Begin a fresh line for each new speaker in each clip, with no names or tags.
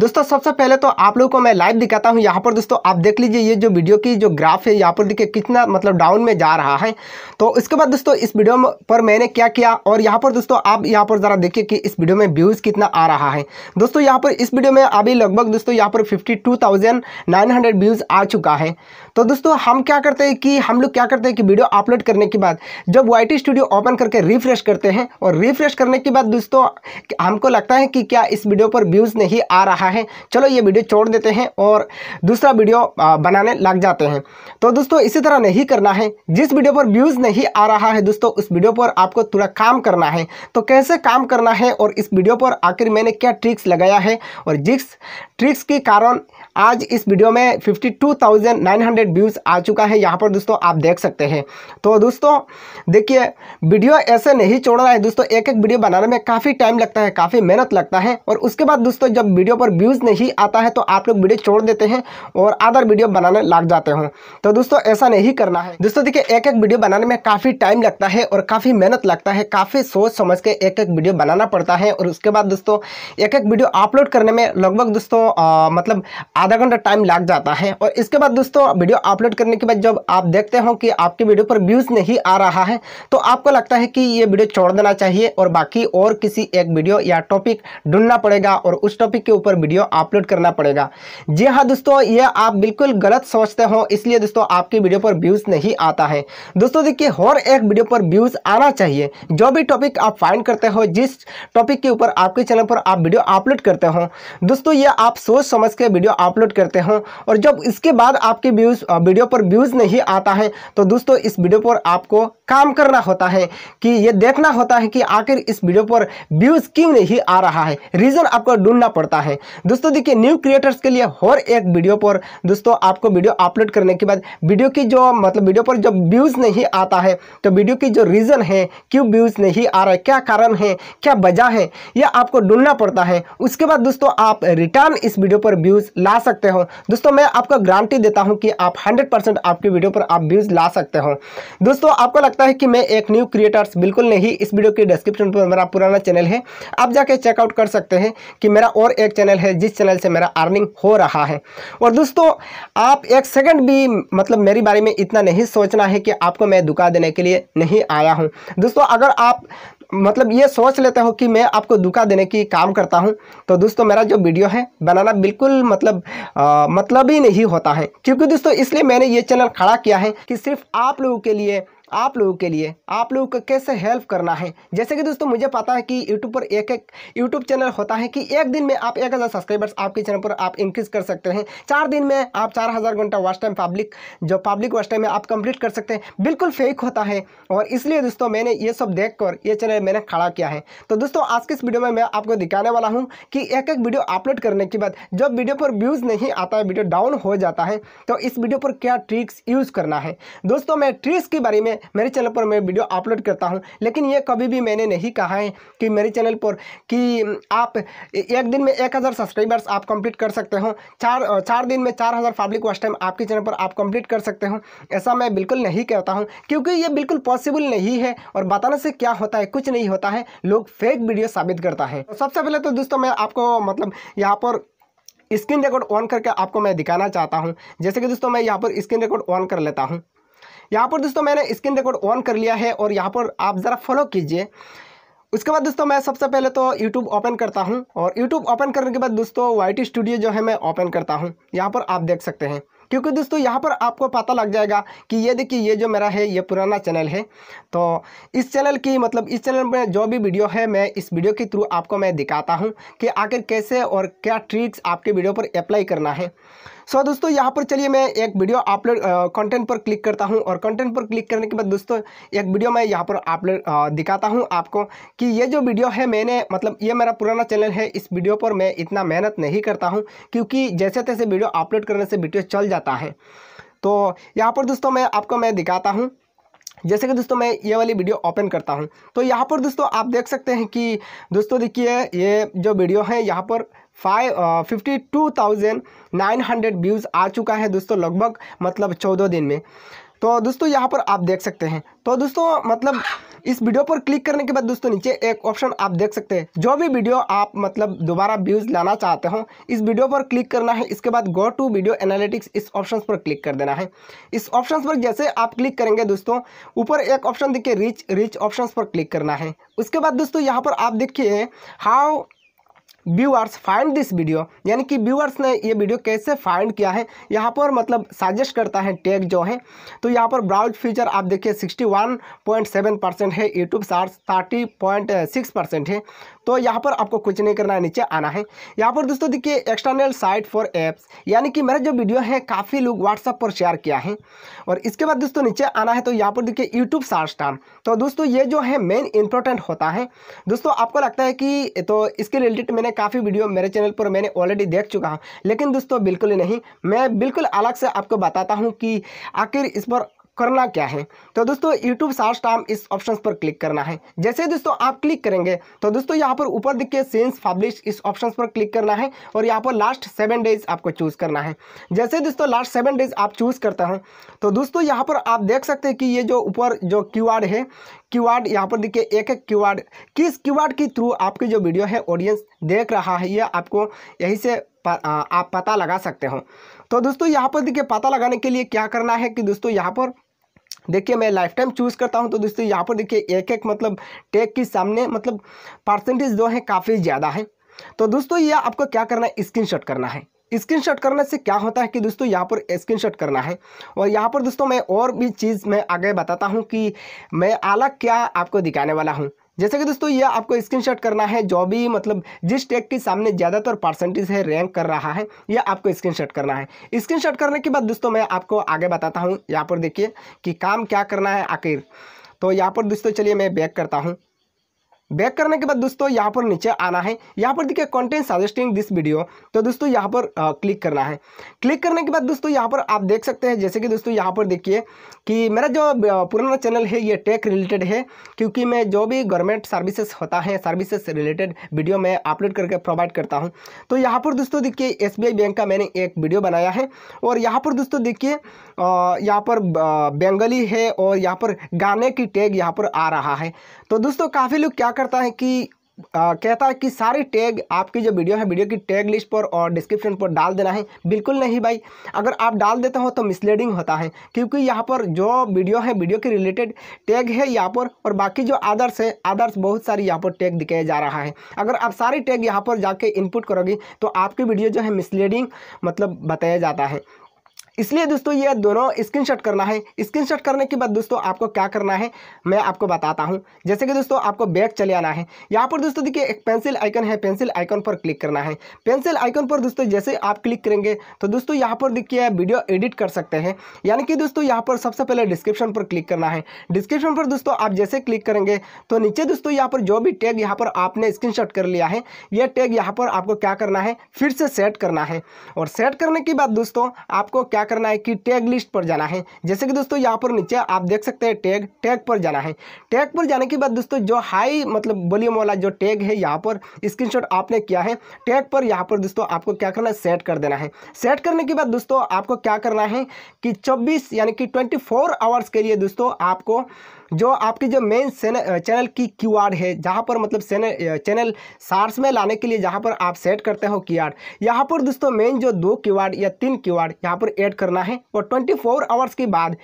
दोस्तों सबसे पहले तो आप लोगों को मैं लाइव दिखाता हूँ यहाँ पर दोस्तों आप देख लीजिए ये जो वीडियो की जो ग्राफ है यहाँ पर देखिए कितना मतलब डाउन में जा रहा है तो इसके बाद दोस्तों इस वीडियो पर मैंने क्या किया और यहाँ पर दोस्तों आप यहाँ पर ज़रा देखिए कि इस वीडियो में व्यूज़ कितना आ रहा है दोस्तों यहाँ पर इस वीडियो में अभी लगभग दोस्तों यहाँ पर फिफ्टी व्यूज़ आ चुका है तो दोस्तों हम क्या करते हैं कि हम लोग क्या करते हैं कि वीडियो अपलोड करने के बाद जब वाई स्टूडियो ओपन करके रिफ्रेश करते हैं और रिफ्रेश करने के बाद दोस्तों हमको लगता है कि क्या इस वीडियो पर व्यूज़ नहीं आ रहा है चलो ये वीडियो छोड़ देते हैं और दूसरा वीडियो बनाने लग जाते हैं तो दोस्तों इसी तरह नहीं करना है जिस वीडियो पर व्यूज़ नहीं आ रहा है दोस्तों उस वीडियो पर आपको थोड़ा काम करना है तो कैसे काम करना है और इस वीडियो पर आखिर मैंने क्या ट्रिक्स लगाया है और जिस ट्रिक्स के कारण आज इस वीडियो में fifty two thousand nine hundred hundred views आ चुका है यहाँ पर दोस्तों आप देख सकते हैं तो दोस्तों देखिए वीडियो ऐसे नहीं छोड़ रहा है दोस्तों एक एक वीडियो बनाने में काफ़ी टाइम लगता है काफ़ी मेहनत लगता है और उसके बाद दोस्तों जब वीडियो पर व्यूज़ नहीं आता है तो आप लोग वीडियो छोड़ देते हैं और अदर वीडियो बनाने लग जाते हो तो दोस्तों ऐसा नहीं करना है दोस्तों देखिए एक एक वीडियो बनाने में काफ़ी टाइम लगता है और काफ़ी मेहनत लगता है काफ़ी सोच समझ के एक एक वीडियो बनाना पड़ता है और उसके बाद दोस्तों एक एक वीडियो अपलोड करने में लगभग दोस्तों मतलब आधा घंटा टाइम लग जाता है और इसके बाद दोस्तों वीडियो अपलोड करने के बाद जब आप देखते हो कि आपकी वीडियो पर व्यूज़ नहीं आ रहा है तो आपको लगता है कि ये वीडियो छोड़ देना चाहिए और बाकी और किसी एक वीडियो या टॉपिक ढूंढना पड़ेगा और उस टॉपिक के ऊपर वीडियो अपलोड करना पड़ेगा जी हाँ दोस्तों ये आप बिल्कुल गलत सोचते हो इसलिए दोस्तों आपकी वीडियो पर व्यूज़ नहीं आता है दोस्तों देखिए हर एक वीडियो पर व्यूज़ आना चाहिए जो भी टॉपिक आप फाइंड करते हो जिस टॉपिक के ऊपर आपके चैनल पर आप वीडियो अपलोड करते हो दोस्तों ये आप सोच समझ के वीडियो अपलोड करते हो और जब इसके बाद आपके व्यूज़ वीडियो पर व्यूज़ नहीं आता है तो दोस्तों इस वीडियो पर आपको काम करना होता है कि ये देखना होता है कि आखिर इस वीडियो पर व्यूज़ क्यों नहीं आ रहा है रीज़न आपको ढूंढना पड़ता है दोस्तों देखिए न्यू क्रिएटर्स के लिए हर एक वीडियो पर दोस्तों आपको वीडियो अपलोड करने के बाद वीडियो की जो मतलब वीडियो पर जब व्यूज़ नहीं आता है तो वीडियो की जो रीज़न है क्यों व्यूज़ नहीं आ रहा है क्या कारण है क्या वजह है यह आपको ढूंढना पड़ता है उसके बाद दोस्तों आप रिटर्न इस वीडियो पर व्यूज़ ला सकते हो दोस्तों मैं आपको गारंटी देता हूँ कि आप हंड्रेड आपकी वीडियो पर आप व्यूज़ ला सकते हो दोस्तों आपको लगता सकता है कि मैं एक न्यू क्रिएटर्स बिल्कुल नहीं इस वीडियो के डिस्क्रिप्शन पर मेरा पुराना चैनल है आप जाके चेकआउट कर सकते हैं कि मेरा और एक चैनल है जिस चैनल से मेरा अर्निंग हो रहा है और दोस्तों आप एक सेकंड भी मतलब मेरे बारे में इतना नहीं सोचना है कि आपको मैं दुका देने के लिए नहीं आया हूँ दोस्तों अगर आप मतलब ये सोच लेते हो कि मैं आपको दुखा देने की काम करता हूँ तो दोस्तों मेरा जो वीडियो है बनाना बिल्कुल मतलब आ, मतलब ही नहीं होता है क्योंकि दोस्तों इसलिए मैंने ये चैनल खड़ा किया है कि सिर्फ आप लोगों के लिए आप लोगों के लिए आप लोगों को कैसे हेल्प करना है जैसे कि दोस्तों मुझे पता है कि यूट्यूब पर एक एक यूट्यूब चैनल होता है कि एक दिन में आप एक हज़ार सब्सक्राइबर्स आपके चैनल पर आप इंक्रीज़ कर सकते हैं चार दिन में आप चार हज़ार घंटा वास्ट टाइम पब्लिक जो पब्लिक वाच टाइम है आप कंप्लीट कर सकते हैं बिल्कुल फेक होता है और इसलिए दोस्तों मैंने ये सब देख कर ये चैनल मैंने खड़ा किया है तो दोस्तों आज के इस वीडियो में मैं आपको दिखाने वाला हूँ कि एक एक वीडियो अपलोड करने के बाद जब वीडियो पर व्यूज़ नहीं आता है वीडियो डाउन हो जाता है तो इस वीडियो पर क्या ट्रिक्स यूज़ करना है दोस्तों मैं ट्रिक्स के बारे में मेरे चैनल पर मैं वीडियो अपलोड करता हूँ लेकिन ये कभी भी मैंने नहीं कहा है कि मेरे चैनल पर कि आप एक दिन में एक हज़ार सब्सक्राइबर्स आप कंप्लीट कर सकते हो चार चार दिन में चार हज़ार पब्लिक वॉच टाइम आपके चैनल पर आप कंप्लीट कर सकते हो ऐसा मैं बिल्कुल नहीं कहता हूँ क्योंकि ये बिल्कुल पॉसिबल नहीं है और बताने से क्या होता है कुछ नहीं होता है लोग फेक वीडियो साबित करता है तो सबसे पहले तो दोस्तों मैं आपको मतलब यहाँ पर स्क्रीन रिकॉर्ड ऑन करके आपको मैं दिखाना चाहता हूँ जैसे कि दोस्तों मैं यहाँ पर स्क्रीन रिकॉर्ड ऑन कर लेता हूँ यहाँ पर दोस्तों मैंने स्क्रीन रिकॉर्ड ऑन कर लिया है और यहाँ पर आप ज़रा फॉलो कीजिए उसके बाद दोस्तों मैं सबसे पहले तो यूट्यूब ओपन करता हूँ और यूट्यूब ओपन करने के बाद दोस्तों वाई स्टूडियो जो है मैं ओपन करता हूँ यहाँ पर आप देख सकते हैं क्योंकि दोस्तों यहाँ पर आपको पता लग जाएगा कि ये देखिए ये जो मेरा है ये पुराना चैनल है तो इस चैनल की मतलब इस चैनल में जो भी वीडियो है मैं इस वीडियो के थ्रू आपको मैं दिखाता हूँ कि आखिर कैसे और क्या ट्रिक्स आपके वीडियो पर अप्लाई करना है सो दोस्तों यहाँ पर चलिए मैं एक वीडियो अपलोड कंटेंट पर क्लिक करता हूँ और कंटेंट पर क्लिक करने के बाद दोस्तों एक वीडियो मैं यहाँ पर अपलोड दिखाता हूँ आपको कि ये जो वीडियो है मैंने मतलब ये मेरा पुराना चैनल है इस वीडियो पर मैं इतना मेहनत नहीं करता हूँ क्योंकि जैसे तैसे वीडियो अपलोड करने से वीडियो चल जाता है तो यहाँ पर दोस्तों मैं आपको मैं दिखाता हूँ जैसे कि दोस्तों मैं ये वाली वीडियो ओपन करता हूँ तो यहाँ पर दोस्तों आप देख सकते हैं कि दोस्तों देखिए ये जो वीडियो है यहाँ पर five fifty two thousand nine hundred views आ चुका है दोस्तों लगभग मतलब चौदह दिन में तो दोस्तों यहाँ पर आप देख सकते हैं तो दोस्तों मतलब इस वीडियो पर क्लिक करने के बाद दोस्तों नीचे एक ऑप्शन आप देख सकते हैं जो भी वीडियो आप मतलब दोबारा व्यूज़ लाना चाहते हो इस वीडियो पर क्लिक करना है इसके बाद गो टू वीडियो एनालिटिक्स इस ऑप्शन पर क्लिक कर देना है इस ऑप्शन पर जैसे आप क्लिक करेंगे दोस्तों ऊपर एक ऑप्शन देखिए रिच रिच ऑप्शन पर क्लिक करना है उसके बाद दोस्तों यहाँ पर आप देखिए how viewers find this video यानी कि व्यूअर्स ने ये वीडियो कैसे फाइंड किया है यहाँ पर मतलब सजेस्ट करता है टैग जो है तो यहाँ पर ब्राउज फीचर आप देखिए 61.7 परसेंट है यूट्यूब पॉइंट 30.6 परसेंट है तो यहाँ पर आपको कुछ नहीं करना है नीचे आना है यहाँ पर दोस्तों देखिए एक्सटर्नल साइट फॉर एप्स यानी कि मेरा जो वीडियो है काफ़ी लोग व्हाट्सअप पर शेयर किया है और इसके बाद दोस्तों नीचे आना है तो यहाँ पर देखिए यूट्यूब टाइम तो दोस्तों ये जो है मेन इंपॉर्टेंट होता है दोस्तों आपको लगता है कि तो इसके रिलेटेड मैंने काफ़ी वीडियो मेरे चैनल पर मैंने ऑलरेडी देख चुका हूँ लेकिन दोस्तों बिल्कुल नहीं मैं बिल्कुल अलग से आपको बताता हूँ कि आखिर इस पर करना क्या है तो दोस्तों यूट्यूब सार्च टाइम इस ऑप्शन पर क्लिक करना है जैसे दोस्तों आप क्लिक करेंगे तो दोस्तों यहाँ पर ऊपर दिखे सेंस पब्लिश इस ऑप्शन पर क्लिक करना है और यहाँ पर लास्ट सेवन डेज आपको चूज़ करना है जैसे दोस्तों लास्ट सेवन डेज आप चूज़ करते हैं तो दोस्तों यहाँ पर आप देख सकते हैं कि ये जो ऊपर जो क्यू है क्यू आर यहाँ पर देखिए एक एक क्यू किस क्यू के थ्रू आपकी जो वीडियो है ऑडियंस देख रहा है ये आपको यहीं से आप पता लगा सकते हो तो दोस्तों यहाँ पर देखिए पता लगाने के लिए क्या करना है कि दोस्तों यहाँ पर देखिए मैं लाइफ टाइम चूज़ करता हूँ तो दोस्तों यहाँ पर देखिए एक एक मतलब टेक के सामने मतलब परसेंटेज जो है काफ़ी ज़्यादा है तो दोस्तों ये आपको क्या करना है स्क्रीनशॉट करना है स्क्रीनशॉट करने से क्या होता है कि दोस्तों यहाँ पर स्क्रीनशॉट करना है और यहाँ पर दोस्तों मैं और भी चीज़ मैं आगे बताता हूँ कि मैं अलग क्या आपको दिखाने वाला हूँ जैसे कि दोस्तों ये आपको स्क्रीनशॉट करना है जो भी मतलब जिस टैग के सामने ज़्यादातर परसेंटेज है रैंक कर रहा है यह आपको स्क्रीनशॉट करना है स्क्रीनशॉट करने के बाद दोस्तों मैं आपको आगे बताता हूँ यहाँ पर देखिए कि काम क्या करना है आखिर तो यहाँ पर दोस्तों चलिए मैं बैक करता हूँ बैक करने के बाद दोस्तों यहाँ पर नीचे आना है यहाँ पर देखिए कंटेंट सजेस्टिंग दिस वीडियो तो दोस्तों यहाँ पर आ, क्लिक करना है क्लिक करने के बाद दोस्तों यहाँ पर आप देख सकते हैं जैसे कि दोस्तों यहाँ पर देखिए कि मेरा जो पुराना चैनल है ये टेक रिलेटेड है क्योंकि मैं जो भी गवर्नमेंट सर्विसेस होता है सर्विसेस रिलेटेड वीडियो मैं अपलोड करके प्रोवाइड करता हूँ तो यहाँ पर दोस्तों देखिए एस बैंक का मैंने एक वीडियो बनाया है और यहाँ पर दोस्तों देखिए यहाँ पर बेंगली है और यहाँ पर गाने की टैग यहाँ पर आ रहा है तो दोस्तों काफ़ी लोग क्या करता है कि आ, कहता है कि सारी टैग आपकी जो वीडियो है वीडियो की टैग लिस्ट पर और डिस्क्रिप्शन पर डाल देना है बिल्कुल नहीं भाई अगर आप डाल देते हो तो मिसलीडिंग होता है क्योंकि यहाँ पर जो वीडियो है वीडियो के रिलेटेड टैग है यहाँ पर और बाकी जो आदर्श है आदर्श बहुत सारी यहाँ पर टैग दिखाया जा रहा है अगर आप सारी टैग यहाँ पर जाके इनपुट करोगे तो आपकी वीडियो जो है मिसलीडिंग मतलब बताया जाता है इसलिए दोस्तों ये दोनों स्क्रीनशॉट करना है स्क्रीनशॉट करने के बाद दोस्तों आपको क्या करना है मैं आपको बताता हूँ जैसे कि दोस्तों आपको बैग चले आना है यहाँ पर दोस्तों देखिए एक पेंसिल आइकन है पेंसिल आइकन पर क्लिक करना है पेंसिल आइकन पर दोस्तों जैसे आप क्लिक करेंगे तो दोस्तों यहाँ पर देखिए वीडियो एडिट कर सकते हैं यानी कि दोस्तों यहाँ पर सबसे पहले डिस्क्रिप्शन पर क्लिक करना है डिस्क्रिप्शन पर दोस्तों आप जैसे क्लिक करेंगे तो नीचे दोस्तों यहाँ पर जो भी टैग यहाँ पर आपने शॉट कर लिया है यह टैग यहाँ पर आपको क्या करना है फिर से सेट करना है और सेट करने के बाद दोस्तों आपको क्या करना है कि टैग लिस्ट पर जाना है जैसे कि दोस्तों यहाँ पर नीचे आप देख सकते हैं टैग टैग पर जाना है टैग पर जाने के बाद दोस्तों जो हाई मतलब वॉल्यूम वाला जो टैग है यहाँ पर स्क्रीनशॉट आपने किया है टैग पर यहाँ पर दोस्तों आपको क्या करना है सेट कर देना है सेट करने के बाद दोस्तों आपको क्या करना है कि चौबीस यानी कि ट्वेंटी आवर्स के लिए दोस्तों आपको जो आपकी जो मेन चैनल की क्यू है जहाँ पर मतलब चैनल सार्स में लाने के लिए जहाँ पर आप सेट करते हो क्यू आर यहाँ पर दोस्तों मेन जो दो क्यू या तीन क्यू आर यहाँ पर ऐड करना है और ट्वेंटी फोर आवर्स के बाद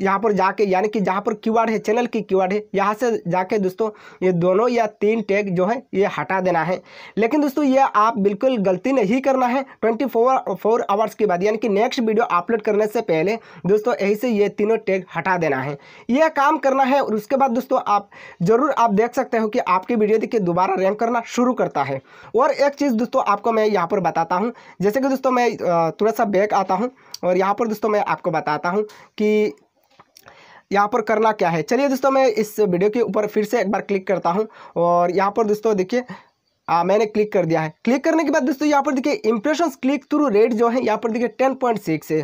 यहाँ पर जाके यानी कि जहाँ पर क्यू है चैनल की क्यू है यहाँ से जाके दोस्तों ये दोनों या तीन टैग जो है ये हटा देना है लेकिन दोस्तों ये आप बिल्कुल गलती नहीं करना है ट्वेंटी फोर फोर आवर्स के बाद यानी कि नेक्स्ट वीडियो अपलोड करने से पहले दोस्तों यही से ये तीनों टैग हटा देना है यह काम करना है और उसके बाद दोस्तों आप जरूर आप देख सकते हो कि आपकी वीडियो देखिए दोबारा रैंक करना शुरू करता है और एक चीज़ दोस्तों आपको मैं यहाँ पर बताता हूँ जैसे कि दोस्तों मैं थोड़ा सा बैक आता हूँ और यहाँ पर दोस्तों मैं आपको बताता हूँ कि यहाँ पर करना क्या है चलिए दोस्तों मैं इस वीडियो के ऊपर फिर से एक बार क्लिक करता हूँ और यहाँ पर दोस्तों देखिए आ, हाँ, मैंने क्लिक कर दिया है क्लिक करने के बाद दोस्तों यहाँ पर देखिए इंप्रेशन क्लिक थ्रू रेट जो है यहाँ पर देखिए टेन पॉइंट सिक्स है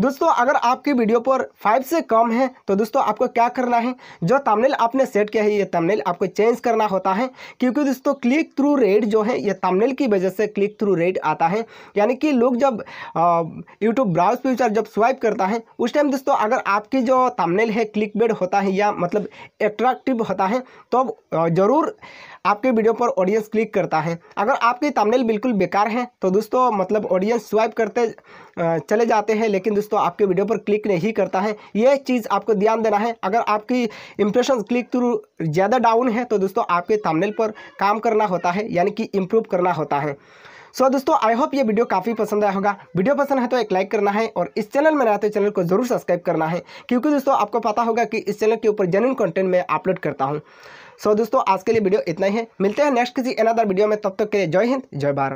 दोस्तों अगर आपकी वीडियो पर फाइव से कम है तो दोस्तों आपको क्या करना है जो तमनेल आपने सेट किया है ये तमनेल आपको चेंज करना होता है क्योंकि दोस्तों क्लिक थ्रू रेट जो है ये तमनेल की वजह से क्लिक थ्रू रेट आता है यानी कि लोग जब यूट्यूब ब्राउज फ्यूचर जब स्वाइप करता है उस टाइम दोस्तों अगर आपकी जो तमनेल है क्लिक बेड होता है या मतलब एट्रैक्टिव होता है तो ज़रूर आपके वीडियो पर ऑडियंस क्लिक कर करता है अगर आपके तमनेल बिल्कुल बेकार है तो दोस्तों मतलब ऑडियंस स्वाइप करते चले जाते हैं लेकिन दोस्तों आपके वीडियो पर क्लिक नहीं करता है ये चीज़ आपको ध्यान देना है अगर आपकी इंप्रेशन क्लिक थ्रू ज़्यादा डाउन है तो दोस्तों आपके तमनेल पर काम करना होता है यानी कि इम्प्रूव करना होता है सो so, दोस्तों आई होप ये वीडियो काफ़ी पसंद आया होगा वीडियो पसंद है तो एक लाइक करना है और इस चैनल में रहते तो चैनल को जरूर सब्सक्राइब करना है क्योंकि दोस्तों आपको पता होगा कि इस चैनल के ऊपर जेन्यून कंटेंट मैं अपलोड करता हूँ सो दोस्तों आज के लिए वीडियो इतना ही है मिलते हैं नेक्स्ट किसी अनदर वीडियो में तब तक के लिए जय हिंद जय भारत